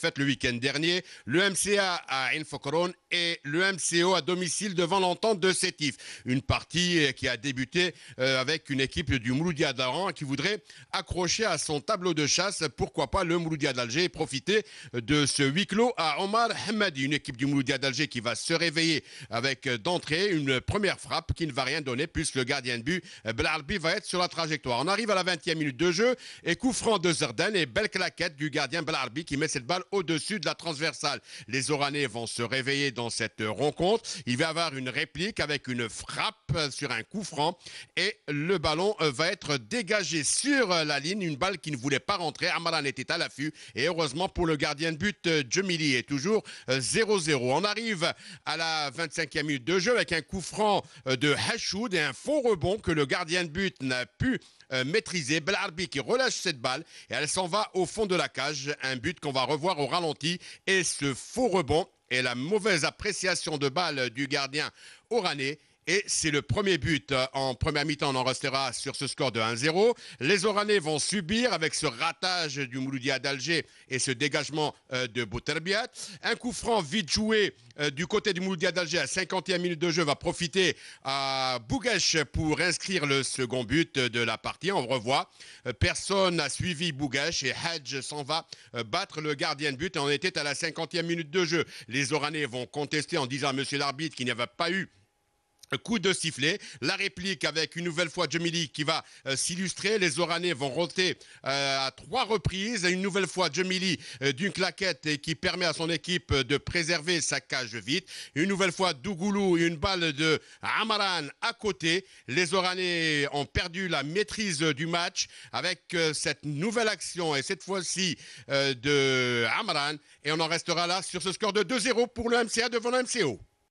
Faites le week-end dernier, le MCA à Infocoron et le MCO à domicile devant l'entente de Sétif. Une partie euh, qui a débuté euh, avec une équipe du Mouloudia d'Aran qui voudrait accrocher à son tableau de chasse, pourquoi pas le Mouloudia d'Alger et profiter de ce huis clos à Omar Hamadi. Une équipe du Mouloudia d'Alger qui va se réveiller avec euh, d'entrée une première frappe qui ne va rien donner puisque le gardien de but Belharbi, va être sur la trajectoire. On arrive à la 20e minute de jeu et coup franc de Zerden et belle claquette du gardien Belharbi qui met cette balle au-dessus de la transversale. Les Oranais vont se réveiller dans cette rencontre. Il va y avoir une réplique avec une frappe euh, sur un coup franc et le ballon euh, va être dégagé sur euh, la ligne. Une balle qui ne voulait pas rentrer. Amalan était à l'affût et heureusement pour le gardien de but, Djemili est toujours 0-0. On arrive à la 25e minute de jeu avec un coup franc de Hachoud et un faux rebond que le gardien de but n'a pu maîtriser qui relâche cette balle et elle s'en va au fond de la cage. Un but qu'on va revoir au ralenti et ce faux rebond et la mauvaise appréciation de balle du gardien Orané et c'est le premier but euh, en première mi-temps. On en restera sur ce score de 1-0. Les Oranais vont subir avec ce ratage du Mouloudia d'Alger et ce dégagement euh, de Bouterbiat. Un coup franc vite joué euh, du côté du Mouloudia d'Alger à 50e minute de jeu va profiter à Bougache pour inscrire le second but de la partie. On revoit. Personne n'a suivi Bougache et Hedge s'en va battre le gardien de but. On était à la 50e minute de jeu. Les Oranais vont contester en disant à monsieur l'arbitre qu'il n'y avait pas eu Coup de sifflet, la réplique avec une nouvelle fois Jemili qui va euh, s'illustrer. Les Oranais vont roter euh, à trois reprises. une nouvelle fois Jemili euh, d'une claquette qui permet à son équipe de préserver sa cage vite. Une nouvelle fois Dougoulou, une balle de Amaran à côté. Les Oranais ont perdu la maîtrise du match avec cette nouvelle action et cette fois-ci de Amaran. Et on en restera là sur ce score de 2-0 pour le MCA devant le MCO.